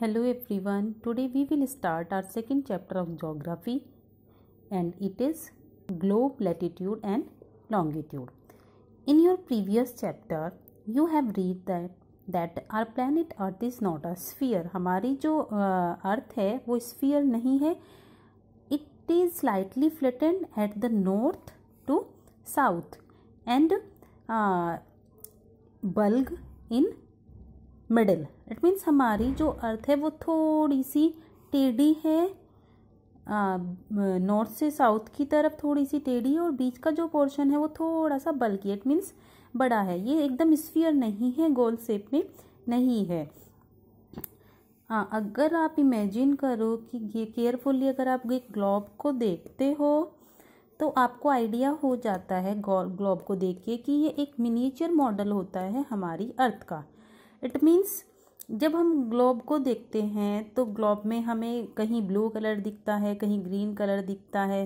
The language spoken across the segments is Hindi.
Hello everyone today we will start our second chapter of geography and it is globe latitude and longitude in your previous chapter you have read that that our planet earth is not a sphere हमारी जो अर्थ है वो स्फियर नहीं है it is slightly flattened at the north to south and bulge in middle it means हमारी जो अर्थ है वो थोड़ी सी टेढ़ी है नॉर्थ से साउथ की तरफ थोड़ी सी टेढ़ी और बीच का जो पोर्शन है वो थोड़ा सा बल्कि इट मीन्स बड़ा है ये एकदम स्फीयर नहीं है गोल सेप में नहीं है हाँ अगर आप इमेजिन करो कि ये केयरफुली अगर आप एक ग्लोब को देखते हो तो आपको आइडिया हो जाता है ग्लोब को देख के कि ये एक मिनीचर मॉडल होता है हमारी अर्थ का इट मीन्स जब हम ग्लोब को देखते हैं तो ग्लोब में हमें कहीं ब्लू कलर दिखता है कहीं ग्रीन कलर दिखता है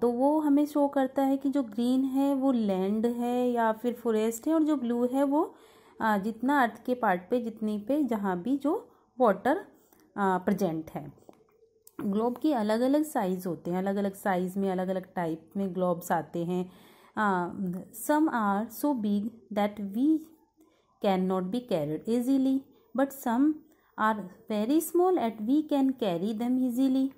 तो वो हमें शो करता है कि जो ग्रीन है वो लैंड है या फिर फॉरेस्ट है और जो ब्लू है वो जितना अर्थ के पार्ट पे जितनी पे जहाँ भी जो वाटर प्रजेंट है ग्लोब के अलग अलग साइज़ होते हैं अलग अलग साइज़ में अलग अलग टाइप में ग्लोब्स आते हैं some are so big that we can not be carried easily but some are very small at we can carry them easily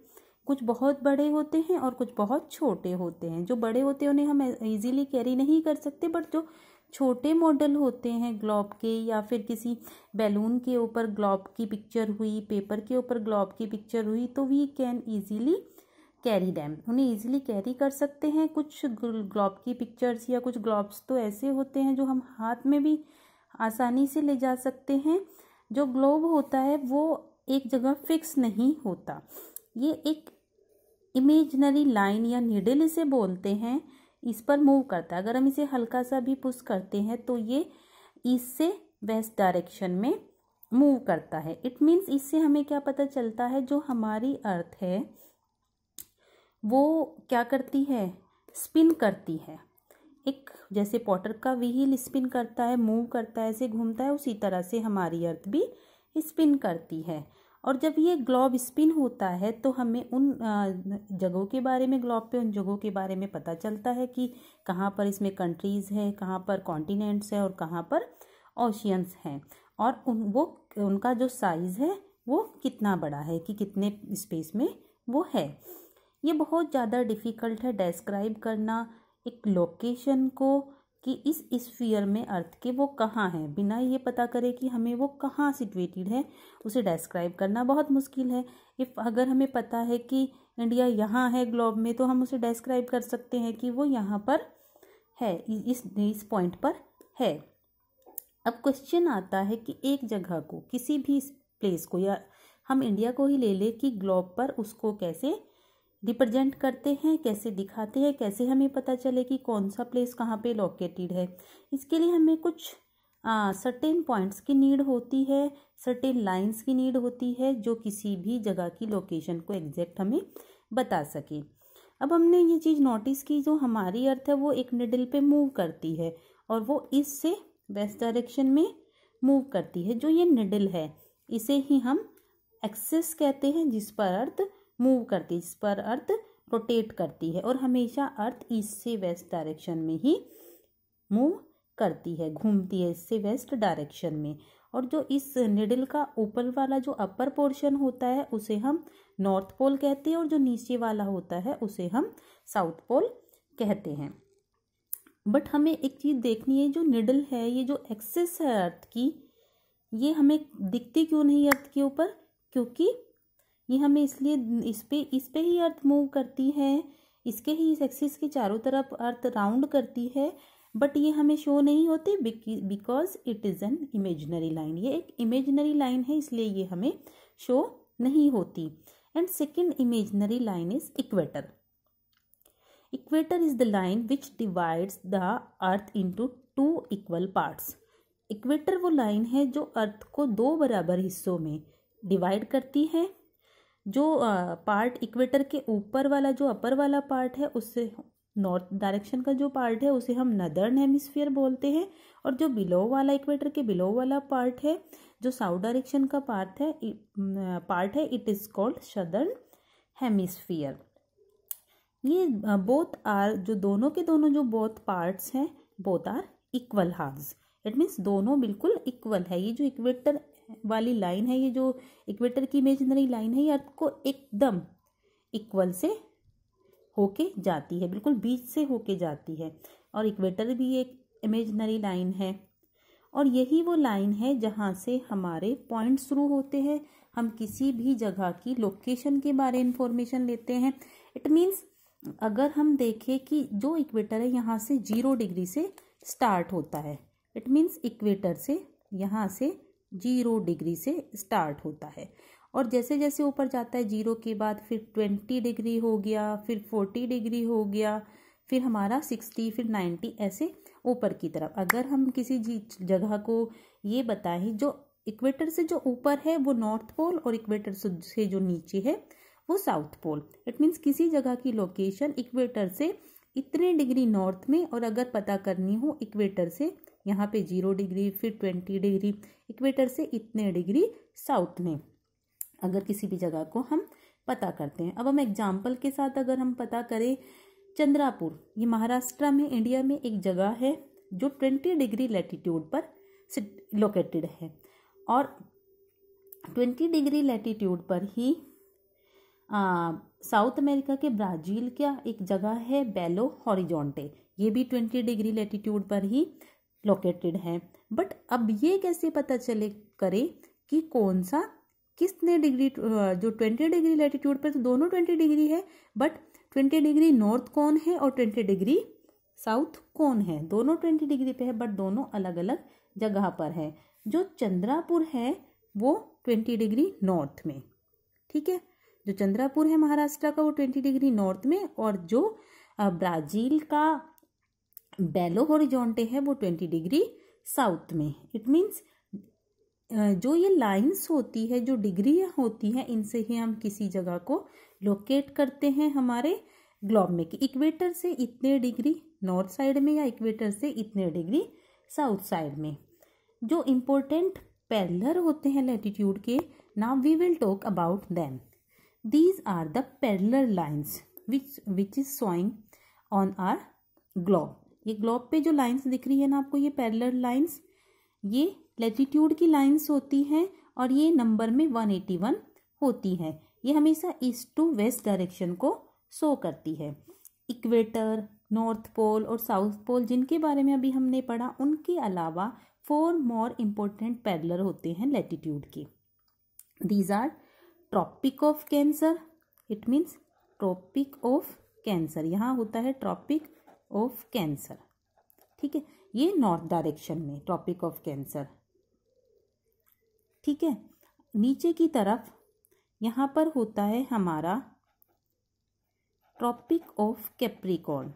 कुछ बहुत बड़े होते हैं और कुछ बहुत छोटे होते हैं जो बड़े होते हैं उन्हें हम इजीली कैरी नहीं कर सकते बट जो छोटे मॉडल होते हैं ग्लॉब के या फिर किसी बैलून के ऊपर ग्लॉब की पिक्चर हुई पेपर के ऊपर ग्लॉब की पिक्चर हुई तो we can easily carry them उन्हें ईजिली कैरी कर सकते हैं कुछ ग्लॉब की पिक्चर्स या कुछ ग्लॉब्स तो ऐसे होते हैं जो हम हाथ में भी आसानी से ले जा सकते हैं जो ग्लोब होता है वो एक जगह फिक्स नहीं होता ये एक इमेजनरी लाइन या निडल इसे बोलते हैं इस पर मूव करता है अगर हम इसे हल्का सा भी पुश करते हैं तो ये ईस्ट से वेस्ट डायरेक्शन में मूव करता है इट मीन्स इससे हमें क्या पता चलता है जो हमारी अर्थ है वो क्या करती है स्पिन करती है एक जैसे पॉटर का व्हील स्पिन करता है मूव करता है ऐसे घूमता है उसी तरह से हमारी अर्थ भी स्पिन करती है और जब ये ग्लोब स्पिन होता है तो हमें उन जगहों के बारे में ग्लोब पे उन जगहों के बारे में पता चलता है कि कहाँ पर इसमें कंट्रीज़ है कहाँ पर कॉन्टिनेंट्स है और कहाँ पर ओशियंस हैं और उन वो उनका जो साइज़ है वो कितना बड़ा है कि कितने स्पेस में वो है ये बहुत ज़्यादा डिफ़िकल्ट है डिस्क्राइब करना एक लोकेशन को कि इस स्फीयर में अर्थ के वो कहाँ हैं बिना ये पता करे कि हमें वो कहाँ सिचुएटेड है उसे डिस्क्राइब करना बहुत मुश्किल है इफ़ अगर हमें पता है कि इंडिया यहाँ है ग्लोब में तो हम उसे डिस्क्राइब कर सकते हैं कि वो यहाँ पर है इस इस पॉइंट पर है अब क्वेश्चन आता है कि एक जगह को किसी भी प्लेस को या हम इंडिया को ही ले लें कि ग्लोब पर उसको कैसे रिप्रेजेंट करते हैं कैसे दिखाते हैं कैसे हमें पता चले कि कौन सा प्लेस कहाँ पे लोकेटेड है इसके लिए हमें कुछ सर्टेन पॉइंट्स की नीड होती है सर्टेन लाइंस की नीड होती है जो किसी भी जगह की लोकेशन को एग्जैक्ट हमें बता सके अब हमने ये चीज़ नोटिस की जो हमारी अर्थ है वो एक निडल पे मूव करती है और वो इससे वेस्ट डायरेक्शन में मूव करती है जो ये निडल है इसे ही हम एक्सेस कहते हैं जिस पर अर्थ मूव करती है जिस पर अर्थ रोटेट करती है और हमेशा अर्थ ईस्ट से वेस्ट डायरेक्शन में ही मूव करती है घूमती है इससे वेस्ट डायरेक्शन में और जो इस निडल का ऊपर वाला जो अपर पोर्शन होता है उसे हम नॉर्थ पोल कहते हैं और जो नीचे वाला होता है उसे हम साउथ पोल कहते हैं बट हमें एक चीज़ देखनी है जो निडल है ये जो एक्सेस है अर्थ की ये हमें दिखती क्यों नहीं अर्थ के ऊपर क्योंकि ये हमें इसलिए इस पे इस पे ही अर्थ मूव करती है इसके ही इस एक्सिस के चारों तरफ अर्थ राउंड करती है बट ये हमें शो नहीं होती because it is an imaginary line ये एक इमेजनरी लाइन है इसलिए ये हमें शो नहीं होती and second imaginary line is equator equator is the line which divides the earth into two equal parts equator वो लाइन है जो अर्थ को दो बराबर हिस्सों में डिवाइड करती है जो पार्ट इक्वेटर के ऊपर वाला जो अपर वाला पार्ट है उससे नॉर्थ डायरेक्शन का जो पार्ट है उसे हम नदर्न हेमिस्फीयर बोलते हैं और जो बिलो वाला इक्वेटर के बिलो वाला पार्ट है जो साउथ डायरेक्शन का पार्ट है पार्ट है it is called southern hemisphere ये बोथ आर जो दोनों के दोनों जो बोथ पार्ट्स हैं both are equal halves it means दोनों बिल्कुल इक्वल है ये जो इक्वेटर वाली लाइन है ये जो इक्वेटर की इमेजनरी लाइन है ये अर्थ को एकदम इक्वल से होके जाती है बिल्कुल बीच से होके जाती है और इक्वेटर भी एक इमेजनरी लाइन है और यही वो लाइन है जहाँ से हमारे पॉइंट शुरू होते हैं हम किसी भी जगह की लोकेशन के बारे इंफॉर्मेशन लेते हैं इट मीन्स अगर हम देखें कि जो इक्वेटर है यहाँ से जीरो डिग्री से स्टार्ट होता है इट मीन्स इक्वेटर से यहाँ से जीरो डिग्री से स्टार्ट होता है और जैसे जैसे ऊपर जाता है जीरो के बाद फिर ट्वेंटी डिग्री हो गया फिर फोर्टी डिग्री हो गया फिर हमारा सिक्सटी फिर नाइन्टी ऐसे ऊपर की तरफ अगर हम किसी जगह को ये बताएं जो इक्वेटर से जो ऊपर है वो नॉर्थ पोल और इक्वेटर से जो नीचे है वो साउथ पोल इट मीन्स किसी जगह की लोकेशन इक्वेटर से इतने डिग्री नॉर्थ में और अगर पता करनी हो इक्वेटर से यहाँ पे जीरो डिग्री फिर ट्वेंटी डिग्री इक्वेटर से इतने डिग्री साउथ में अगर किसी भी जगह को हम पता करते हैं अब हम एग्जाम्पल के साथ अगर हम पता करें चंद्रापुर ये महाराष्ट्र में इंडिया में एक जगह है जो ट्वेंटी डिग्री लेटीट्यूड पर लोकेटेड है और ट्वेंटी डिग्री लैटिट्यूड पर ही साउथ अमेरिका के ब्राज़ील का एक जगह है बेलो हॉरिजोंटे ये भी ट्वेंटी डिग्री लेटीट्यूड पर ही लोकेटेड हैं बट अब ये कैसे पता चले करे कि कौन सा किसने डिग्री जो ट्वेंटी डिग्री लैटिट्यूड पर तो दोनों ट्वेंटी डिग्री है बट ट्वेंटी डिग्री नॉर्थ कौन है और ट्वेंटी डिग्री साउथ कौन है दोनों ट्वेंटी डिग्री पे है बट दोनों अलग अलग जगह पर है जो चंद्रापुर है वो ट्वेंटी डिग्री नॉर्थ में ठीक है जो चंद्रापुर है महाराष्ट्र का वो ट्वेंटी डिग्री नॉर्थ में और जो ब्राज़ील का बेलो हॉरिजॉन्टे है वो ट्वेंटी डिग्री साउथ में इट मीन्स जो ये लाइंस होती है जो डिग्रियाँ होती हैं इनसे ही हम किसी जगह को लोकेट करते हैं हमारे ग्लोब में कि इक्वेटर से इतने डिग्री नॉर्थ साइड में या इक्वेटर से इतने डिग्री साउथ साइड में जो इम्पोर्टेंट पैलर होते हैं लेटीट्यूड के now we will talk about them these are the parallel lines which which is showing on our globe ये ग्लोब पे जो लाइंस दिख रही है ना आपको ये पैरेलल लाइंस ये लेटिट्यूड की लाइंस होती हैं और ये नंबर में वन एटी वन होती है ये हमेशा ईस्ट टू वेस्ट डायरेक्शन को शो करती है इक्वेटर नॉर्थ पोल और साउथ पोल जिनके बारे में अभी हमने पढ़ा उनके अलावा फोर मोर इम्पोर्टेंट पैरलर होते हैं लेटिट्यूड के these are tropic of Cancer it means tropic of Cancer यहाँ होता है ट्रॉपिक ऑफ कैंसर ठीक है ये नॉर्थ डायरेक्शन में टॉपिक ऑफ कैंसर ठीक है नीचे की तरफ यहाँ पर होता है हमारा topic of Capricorn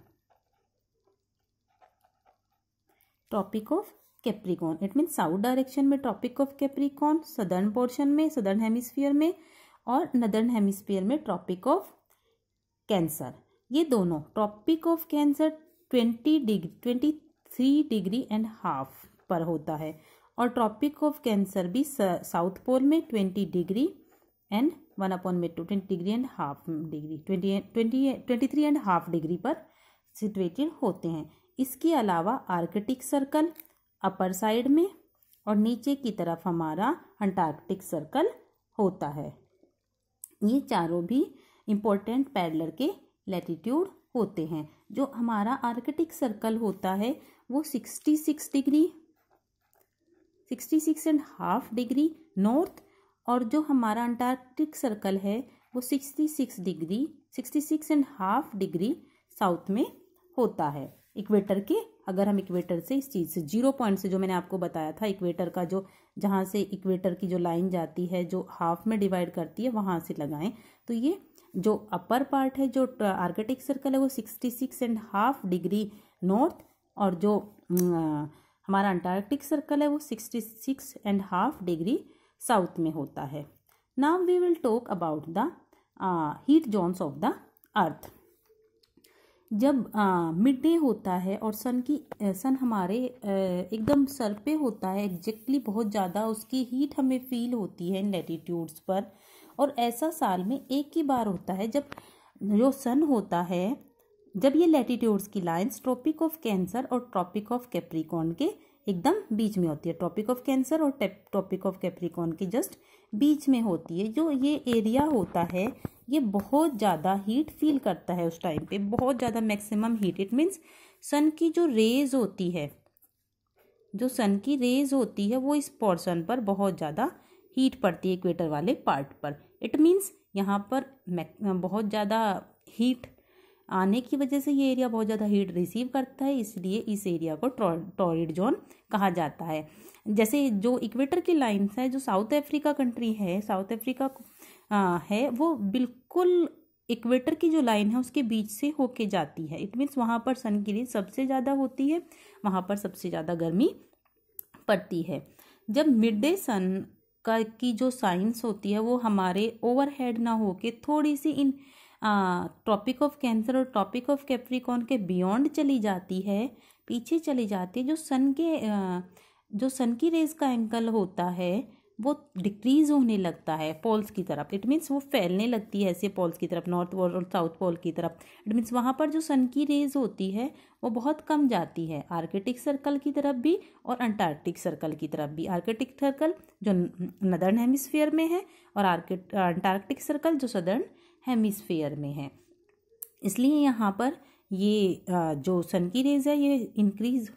topic of Capricorn it mean south direction में topic of Capricorn southern portion में सदर्न हेमिस्फीयर में और नदर्न हेमिस्फीयर में टॉपिक ऑफ कैंसर ये दोनों topic of Cancer twenty degree twenty three degree and half पर होता है और ट्रॉपिक ऑफ कैंसर भी साउथ पोल में twenty degree and one upon में two twenty degree and half degree twenty twenty twenty three and half degree पर सिचुएटेड होते हैं इसके अलावा आर्कटिक सर्कल अपर साइड में और नीचे की तरफ हमारा अंटार्कटिक सर्कल होता है ये चारों भी इम्पोर्टेंट पैडलर के लेटीट्यूड होते हैं जो हमारा आर्कटिक सर्कल होता है वो sixty six degree sixty six and half degree north और जो हमारा अंटार्कटिक सर्कल है वो sixty six degree sixty six and half degree south में होता है इक्वेटर के अगर हम इक्वेटर से इस चीज़ से जीरो पॉइंट से जो मैंने आपको बताया था इक्वेटर का जो जहाँ से इक्वेटर की जो लाइन जाती है जो हाफ में डिवाइड करती है वहाँ से लगाएं तो ये जो अपर पार्ट है जो आर्कटिक सर्कल है वो sixty six and half degree north और जो आ, हमारा अंटार्कटिक सर्कल है वो sixty six and half degree south में होता है now we will talk about the heat zones of the earth जब मिड डे होता है और सन की सन हमारे एकदम सर पे होता है एग्जैक्टली बहुत ज़्यादा उसकी हीट हमें फील होती है इन लेटीट्यूड्स पर और ऐसा साल में एक ही बार होता है जब जो सन होता है जब ये लेटीट्यूड्स की लाइंस ट्रॉपिक ऑफ कैंसर और ट्रॉपिक ऑफ कैप्रिकॉन के एकदम बीच में होती है ट्रॉपिक ऑफ कैंसर और ट्रॉपिक ऑफ कैप्रिकॉन के जस्ट बीच में होती है जो ये एरिया होता है ये बहुत ज़्यादा हीट फील करता है उस टाइम पे बहुत ज़्यादा maximum heat it means sun की जो रेज होती है जो सन की रेज होती है वो इस पोर्सन पर बहुत ज़्यादा हीट पड़ती है इक्वेटर वाले पार्ट पर इट मीन्स यहाँ पर बहुत ज़्यादा हीट आने की वजह से ये एरिया बहुत ज़्यादा हीट रिसीव करता है इसलिए इस एरिया को टॉरिड जोन कहा जाता है जैसे जो इक्वेटर की लाइन्स है जो साउथ अफ्रीका कंट्री है साउथ अफ्रीका है वो बिल्कुल इक्वेटर की जो लाइन है उसके बीच से होके जाती है इट मीन्स वहाँ पर सन की रेज सबसे ज़्यादा होती है वहाँ पर सबसे ज़्यादा गर्मी पड़ती है जब मिड डे सन का की जो साइंस होती है वो हमारे ओवरहेड ना हो के थोड़ी सी इन टॉपिक ऑफ कैंसर और टॉपिक ऑफ कैप्रिकॉन के बियॉन्ड चली जाती है पीछे चली जाती है जो सन के आ, जो सन की रेज का एंकल होता है वो डिक्रीज होने लगता है पोल्स की तरफ इट मीन्स वो फैलने लगती है ऐसे पोल्स की तरफ नॉर्थ पोल और साउथ पोल की तरफ इट मीन्स वहाँ पर जो सन की रेज होती है वो बहुत कम जाती है आर्कटिक सर्कल की तरफ भी और अंटार्कटिक सर्कल की तरफ भी आर्कटिक सर्कल जो नदर्न हेमिसफेयर में है और अंटार्कटिक सर्कल जो सदर्न हेमिसफेयर में है इसलिए यहाँ पर ये जो सन की रेज है ये इंक्रीज़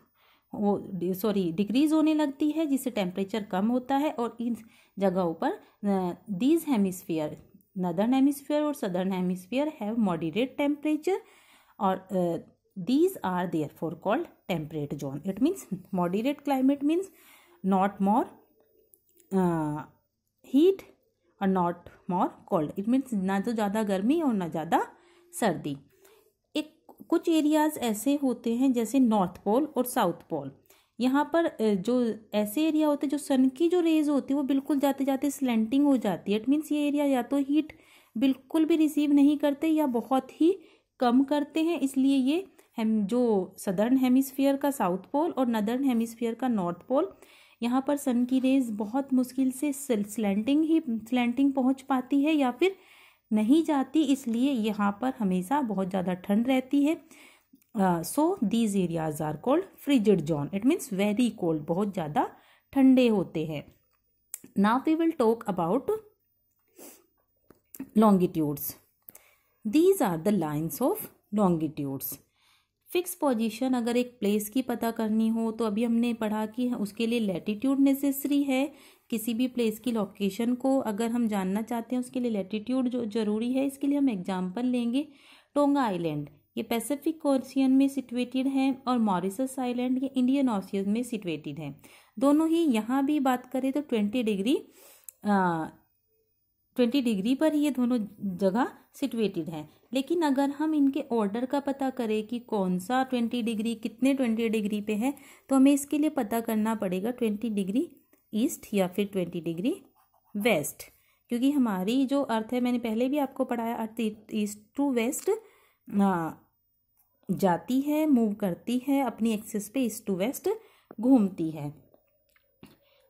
हो सॉरी डिक्रीज होने लगती है जिससे टेम्परेचर कम होता है और इन जगहों पर दीज हेमिसफियर नदर्न हेमिसफियर और southern hemisphere have moderate temperature और these are therefore called temperate zone it means moderate climate means not more heat और not more cold it means ना तो ज़्यादा गर्मी और ना ज़्यादा सर्दी कुछ एरियाज़ ऐसे होते हैं जैसे नॉर्थ पोल और साउथ पोल यहाँ पर जो ऐसे एरिया होते हैं जो सन की जो रेज होती है वो बिल्कुल जाते जाते स्लेंटिंग हो जाती है इट मीन्स ये एरिया या तो हीट बिल्कुल भी रिसीव नहीं करते या बहुत ही कम करते हैं इसलिए ये हम जो सदर्न हेमिसफीयर का साउथ पोल और नदर्न हेमिसफीयर का नॉर्थ पोल यहाँ पर सन की रेज बहुत मुश्किल से स्लेंटिंग ही स्लेंटिंग पहुँच पाती है या फिर नहीं जाती इसलिए यहाँ पर हमेशा बहुत ज़्यादा ठंड रहती है so these areas are cold frigid zone it means very cold बहुत ज़्यादा ठंडे होते हैं now we will talk about longitudes these are the lines of longitudes fix position अगर एक प्लेस की पता करनी हो तो अभी हमने पढ़ा कि उसके लिए लैटिट्यूड नेसेसरी है किसी भी प्लेस की लोकेशन को अगर हम जानना चाहते हैं उसके लिए लेटिट्यूड जो ज़रूरी है इसके लिए हम एग्जाम्पल लेंगे टोंगा आइलैंड ये पैसिफिक ओशियन में सिटुएटेड है और मॉरिसस आइलैंड ये इंडियन ओशियन में सिटुएटेड है दोनों ही यहाँ भी बात करें तो ट्वेंटी डिग्री ट्वेंटी डिग्री पर ही ये दोनों जगह सिटुएटेड है लेकिन अगर हम इनके ऑर्डर का पता करें कि कौन सा ट्वेंटी डिग्री कितने ट्वेंटी डिग्री पे है तो हमें इसके लिए पता करना पड़ेगा ट्वेंटी डिग्री ईस्ट या फिर ट्वेंटी डिग्री वेस्ट क्योंकि हमारी जो अर्थ है मैंने पहले भी आपको पढ़ाया अर्थ ईस्ट टू वेस्ट जाती है मूव करती है अपनी एक्सेस पे ईस्ट टू वेस्ट घूमती है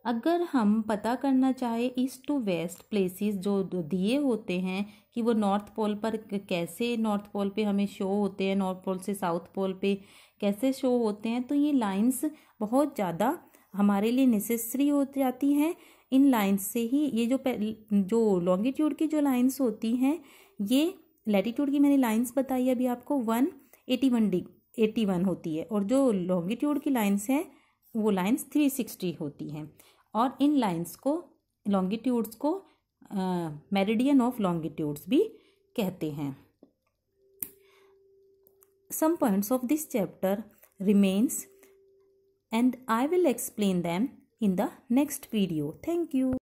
अगर हम पता करना चाहे ईस्ट टू वेस्ट प्लेसेस जो दिए होते हैं कि वो नॉर्थ पोल पर कैसे नॉर्थ पोल पे हमें शो होते हैं नॉर्थ पोल से साउथ पोल पे कैसे शो होते हैं तो ये लाइंस बहुत ज़्यादा हमारे लिए नेसेसरी हो जाती हैं इन लाइंस से ही ये जो जो लॉन्गिट्यूड की जो लाइंस होती हैं ये लैटिट्यूड की मैंने लाइंस बताई अभी आपको one eighty one degree eighty one होती है और जो लॉन्गिट्यूड की लाइंस हैं वो लाइंस थ्री सिक्सटी होती हैं और इन लाइंस को लॉन्गिट्यूड्स को मेरिडियन ऑफ लॉन्गिट्यूड्स भी कहते हैं some points of this chapter remains and I will explain them in the next video. Thank you.